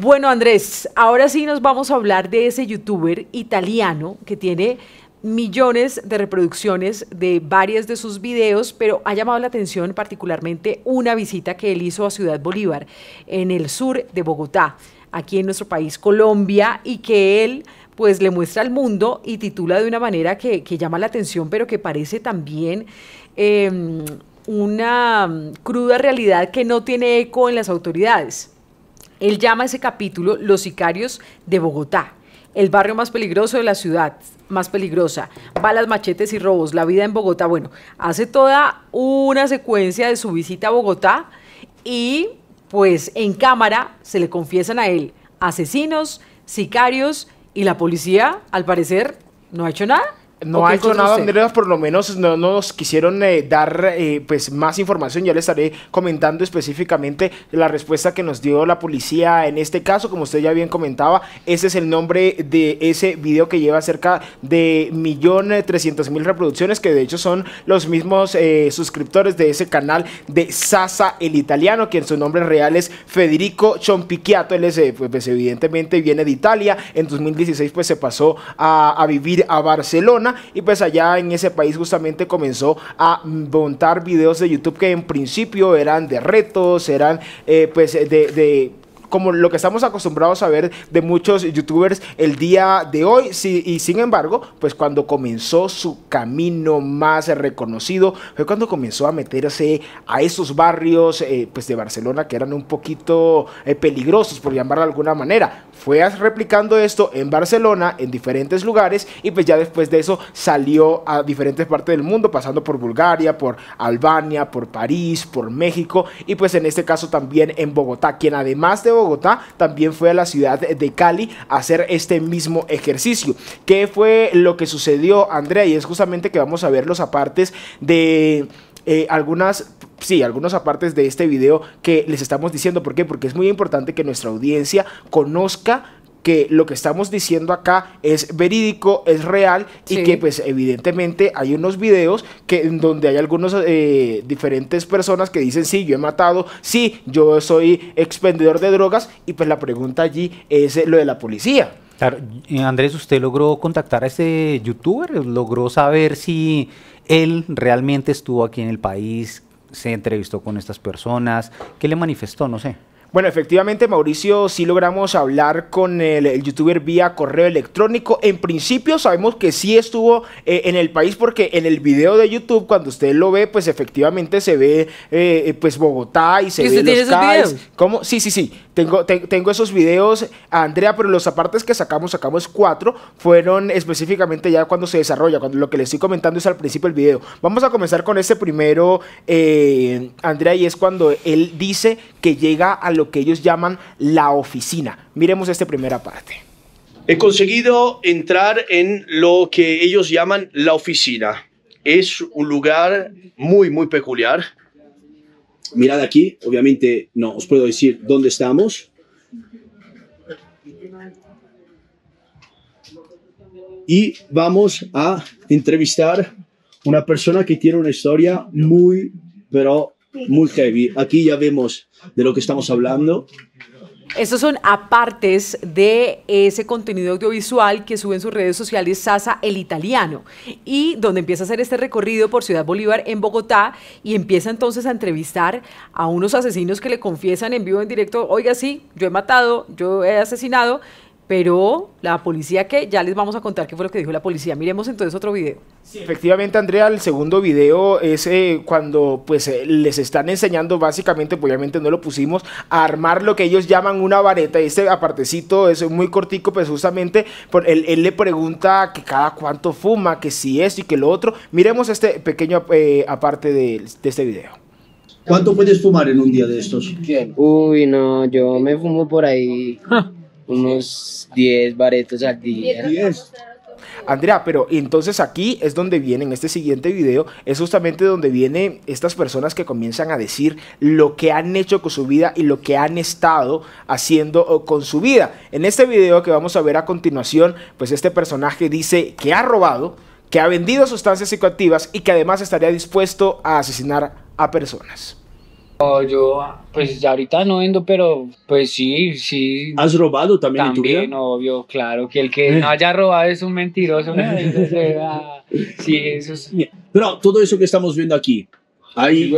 Bueno, Andrés, ahora sí nos vamos a hablar de ese youtuber italiano que tiene millones de reproducciones de varios de sus videos, pero ha llamado la atención particularmente una visita que él hizo a Ciudad Bolívar, en el sur de Bogotá, aquí en nuestro país Colombia, y que él pues le muestra al mundo y titula de una manera que, llama la atención, pero que parece también em, una mm, cruda realidad que no tiene eco en las autoridades. Él llama ese capítulo Los sicarios de Bogotá. El barrio más peligroso de la ciudad, más peligrosa, balas, machetes y robos, la vida en Bogotá. Bueno, hace toda una secuencia de su visita a Bogotá y pues en cámara se le confiesan a él asesinos, sicarios y la policía, al parecer, no ha hecho nada no ha nada, por lo menos no, nos quisieron eh, dar eh, pues más información. Ya les estaré comentando específicamente la respuesta que nos dio la policía en este caso. Como usted ya bien comentaba, ese es el nombre de ese video que lleva cerca de millón eh, trescientos reproducciones, que de hecho son los mismos suscriptores de ese canal de Sasa el Italiano, quien su nombre real es Federico Chompiquiato. Él pues, pues, evidentemente viene de Italia. En 2016 pues se pasó a vivir a Barcelona y pues allá en ese país justamente comenzó a montar videos de YouTube que en principio eran de retos, eran eh, pues de, como lo que estamos acostumbrados a ver de muchos youtubers el día de hoy. y sin embargo, pues cuando comenzó su camino más reconocido, fue cuando comenzó a meterse a esos barrios eh, pues de Barcelona que eran un poquito eh, peligrosos, por llamar de alguna manera fue replicando esto en Barcelona, en diferentes lugares, y pues ya después de eso salió a diferentes partes del mundo, pasando por Bulgaria, por Albania, por París, por México, y pues en este caso también en Bogotá, quien además de Bogotá también fue a la ciudad de Cali a hacer este mismo ejercicio. ¿Qué fue lo que sucedió, Andrea? Y es justamente que vamos a ver los apartes de... Eh, algunas sí, algunos apartes de este video que les estamos diciendo. ¿Por qué? Porque es muy importante que nuestra audiencia conozca que lo que estamos diciendo acá es verídico, es real y que pues evidentemente hay unos videos que en donde hay algunos eh, diferentes personas que dicen sí, yo he matado, sí, yo soy expendedor de drogas y pues la pregunta allí es eh, lo de la policía. Claro, Andrés, ¿usted logró contactar a ese youtuber? ¿Logró saber si él realmente estuvo aquí en el país, se entrevistó con estas personas, ¿qué le manifestó? No sé. Bueno, efectivamente, Mauricio, sí logramos hablar con el, youtuber vía correo electrónico. En principio sabemos que sí estuvo eh, en el país porque en el video de YouTube, cuando usted lo ve, pues efectivamente se ve eh, eh, pues Bogotá y se ve los CAIs. ¿Cómo? Sí, sí, sí. Tengo, tengo esos videos, Andrea, pero los apartes que sacamos, sacamos cuatro, fueron específicamente ya cuando se desarrolla, cuando lo que les estoy comentando es al principio del video. Vamos a comenzar con este primero, eh, Andrea, y es cuando él dice que llega a lo que ellos llaman la oficina. Miremos esta primera parte. He conseguido entrar en lo que ellos llaman la oficina. Es un lugar muy, muy peculiar mirad aquí, obviamente no os puedo decir dónde estamos. Y vamos a entrevistar una persona que tiene una historia muy, pero muy heavy. Aquí ya vemos de lo que estamos hablando. Estos son apartes de ese contenido audiovisual que sube en sus redes sociales Sasa el Italiano y donde empieza a hacer este recorrido por Ciudad Bolívar en Bogotá y empieza entonces a entrevistar a unos asesinos que le confiesan en vivo, en directo, oiga sí, yo he matado, yo he asesinado pero la policía que ya les vamos a contar qué fue lo que dijo la policía. Miremos entonces otro video. Sí, efectivamente, Andrea, el segundo video es eh, cuando pues eh, les están enseñando básicamente, pues, obviamente no lo pusimos, a armar lo que ellos llaman una vareta. Este apartecito es muy cortico, pues justamente él, le pregunta que cada cuánto fuma, que si esto y que lo otro. Miremos este pequeño eh, aparte de, de este video. ¿Cuánto puedes fumar en un día de estos? Uy, no, yo me fumo por ahí. Ah unos 10 baretos al día. Andrea, pero entonces aquí es donde viene, en este siguiente video, es justamente donde vienen estas personas que comienzan a decir lo que han hecho con su vida y lo que han estado haciendo eh, con su vida. En este video que vamos a ver a continuación, pues este personaje dice que ha robado, que ha vendido sustancias psicoactivas y que además estaría dispuesto a asesinar a personas yo, pues ahorita no vendo, pero pues sí, sí. ¿Has robado también, también tu vida? obvio, claro, que el que no eh. haya robado es un mentiroso. Eh, ah, sí, eso Pero todo eso que estamos viendo aquí, hay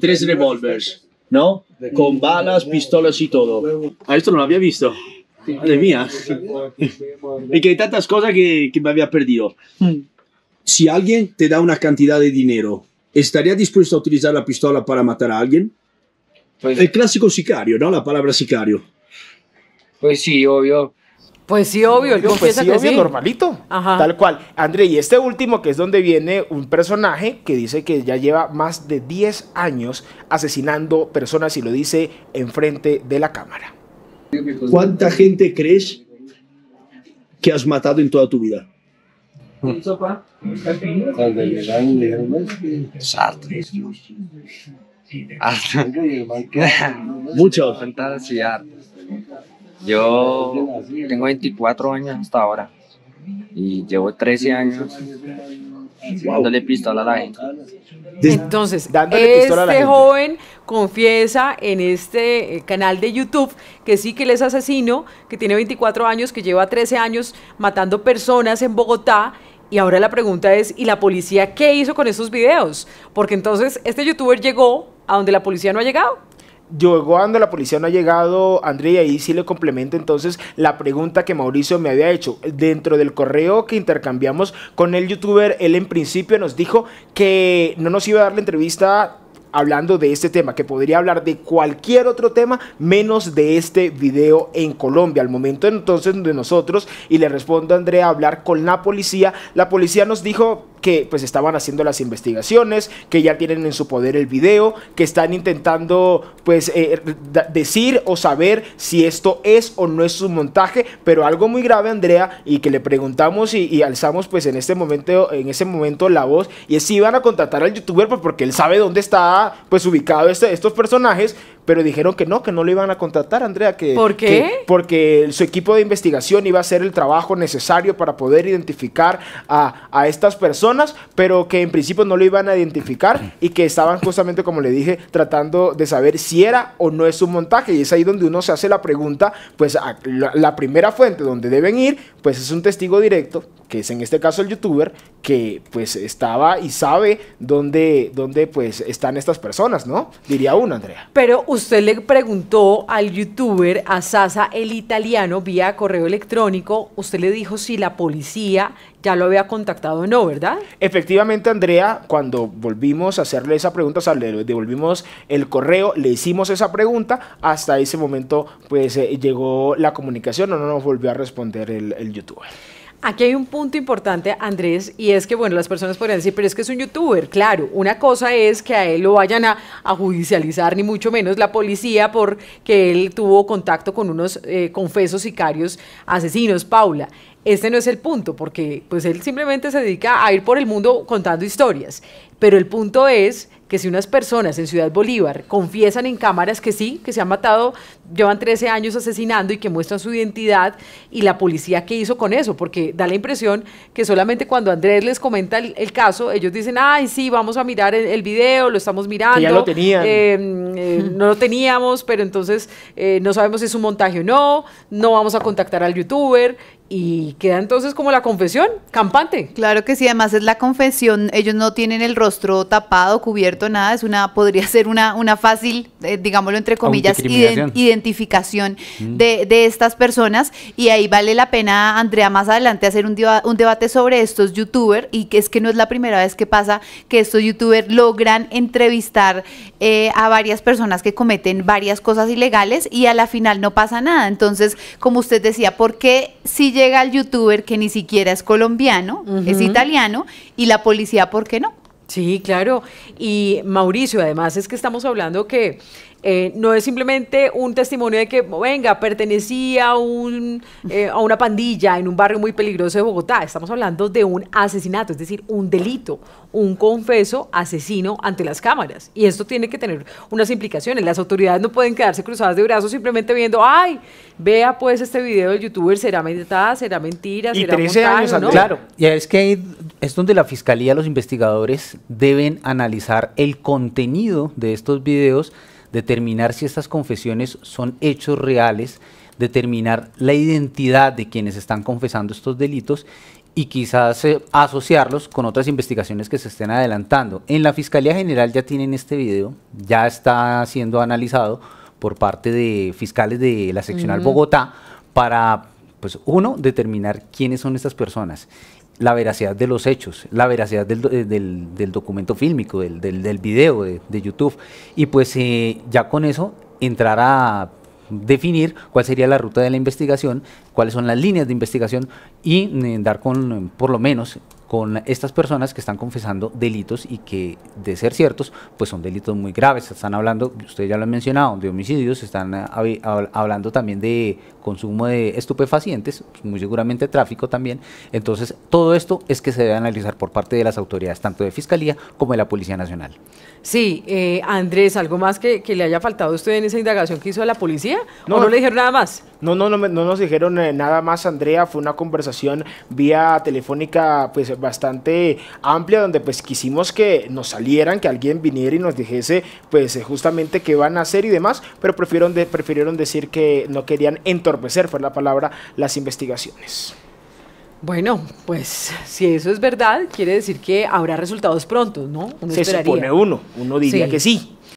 tres revólveres, ¿no? Con balas, pistolas y todo. A ah, esto no lo había visto. Madre mía. y que hay tantas cosas que, que me había perdido. Hmm. Si alguien te da una cantidad de dinero ¿Estaría dispuesto a utilizar la pistola para matar a alguien? Pues- el clásico sicario, ¿no? La palabra sicario. Pues sí, obvio. Pues sí, obvio, pues sí, normalito. Tal cual. André, y este último, que es donde viene un personaje que dice que ya lleva más de 10 años asesinando personas y lo dice enfrente de la cámara. ¿Cuánta gente crees que has matado en toda tu vida? Ah, Mucho. Yo tengo 24 años hasta ahora y llevo 13 años dándole pistola a la gente. Entonces, este joven confiesa en este eh, canal de YouTube que sí que él es asesino, que tiene 24 años, que lleva 13 años matando personas en Bogotá y ahora la pregunta es, ¿y la policía qué hizo con esos videos? Porque entonces este youtuber llegó a donde la policía no ha llegado. Llegó donde la policía no ha llegado, Andrea, y ahí sí le complemento entonces la pregunta que Mauricio me había hecho. Dentro del correo que intercambiamos con el youtuber, él en principio nos dijo que no nos iba a dar la entrevista hablando de este tema, que podría hablar de cualquier otro tema menos de este video en Colombia. Al momento entonces de nosotros, y le respondo a Andrea, hablar con la policía, la policía nos dijo, que pues estaban haciendo las investigaciones, que ya tienen en su poder el video, que están intentando pues eh, decir o saber si esto es o no es un montaje, pero algo muy grave Andrea y que le preguntamos y, alzamos pues en este momento en ese momento la voz y es si iban a contratar al youtuber pues, porque él sabe dónde está pues ubicado este, estos personajes pero dijeron que no, que no lo iban a contratar, Andrea. Que, ¿Por qué? porque su equipo de investigación iba a hacer el trabajo necesario para poder identificar a, estas personas, pero que en principio no lo iban a identificar y que estaban justamente, como le dije, tratando de saber si era o no es un montaje. Y es ahí donde uno se hace la pregunta, pues la primera fuente donde deben ir, pues es un testigo directo que es en este caso el youtuber, que pues estaba y sabe dónde, dónde pues están estas personas, ¿no? Diría uno, Andrea. Pero usted le preguntó al youtuber, a Sasa, el italiano, vía correo electrónico, usted le dijo si la policía ya lo había contactado o no, ¿verdad? Efectivamente, Andrea, cuando volvimos a hacerle esa pregunta, o sea, le devolvimos el correo, le hicimos esa pregunta, hasta ese momento pues eh, llegó la comunicación o no nos volvió a responder el youtuber. Aquí hay un punto importante, Andrés, y es que, bueno, las personas podrían decir, pero es que es un youtuber. Claro, una cosa es que a él lo vayan a, judicializar, ni mucho menos la policía, porque él tuvo contacto con unos eh, confesos sicarios asesinos, Paula. Este no es el punto, porque pues él simplemente se dedica a ir por el mundo contando historias. Pero el punto es que si unas personas en Ciudad Bolívar confiesan en cámaras que sí, que se han matado, llevan 13 años asesinando y que muestran su identidad, y la policía qué hizo con eso, porque da la impresión que solamente cuando Andrés les comenta el, caso, ellos dicen, ay, sí, vamos a mirar el, video, lo estamos mirando. ya lo tenían. Em, eh, no lo teníamos, pero entonces eh, no sabemos si es un montaje o no, no vamos a contactar al youtuber, y queda entonces como la confesión, campante. Claro que sí, además es la confesión, ellos no tienen el rostro rostro tapado, cubierto, nada, es una, podría ser una, una fácil, eh, digámoslo entre comillas, identificación mm. de, estas personas. Y ahí vale la pena, Andrea, más adelante hacer un, debate sobre estos youtubers, y que es que no es la primera vez que pasa que estos youtubers logran entrevistar eh, a varias personas que cometen varias cosas ilegales y a la final no pasa nada. Entonces, como usted decía, ¿por qué si llega el youtuber que ni siquiera es colombiano, es italiano, y la policía, ¿por qué no? Sí, claro. Y Mauricio, además es que estamos hablando que eh, no es simplemente un testimonio de que, venga, pertenecía a, un, eh, a una pandilla en un barrio muy peligroso de Bogotá. Estamos hablando de un asesinato, es decir, un delito, un confeso asesino ante las cámaras. Y esto tiene que tener unas implicaciones. Las autoridades no pueden quedarse cruzadas de brazos simplemente viendo, ay, vea pues este video del youtuber, será mentada, será mentira, y será 13 años, Claro, y es que es donde la fiscalía, los investigadores deben analizar el contenido de estos videos determinar si estas confesiones son hechos reales, determinar la identidad de quienes están confesando estos delitos y quizás eh, asociarlos con otras investigaciones que se estén adelantando. En la Fiscalía General ya tienen este video, ya está siendo analizado por parte de fiscales de la seccional Bogotá para, pues uno, determinar quiénes son estas personas la veracidad de los hechos, la veracidad del, eh, documento fílmico, del, del video de, de, YouTube. Y pues eh, ya con eso entrar a definir cuál sería la ruta de la investigación cuáles son las líneas de investigación y eh, dar con, por lo menos, con estas personas que están confesando delitos y que, de ser ciertos, pues son delitos muy graves. Están hablando, usted ya lo ha mencionado, de homicidios, están eh, hablando también de consumo de estupefacientes, pues muy seguramente tráfico también. Entonces, todo esto es que se debe analizar por parte de las autoridades, tanto de Fiscalía como de la Policía Nacional. Sí, eh, Andrés, ¿algo más que, le haya faltado a usted en esa indagación que hizo la policía? ¿O no, no le dijeron nada más? No, no, no, no nos dijeron eh, nada más Andrea, fue una conversación vía telefónica pues bastante amplia donde pues quisimos que nos salieran, que alguien viniera y nos dijese pues eh, justamente qué van a hacer y demás, pero prefirieron, prefirieron decir que no querían entorpecer, fue la palabra, las investigaciones. Bueno, pues si eso es verdad, quiere decir que habrá resultados pronto, ¿no? Se supone uno, uno diría que sí.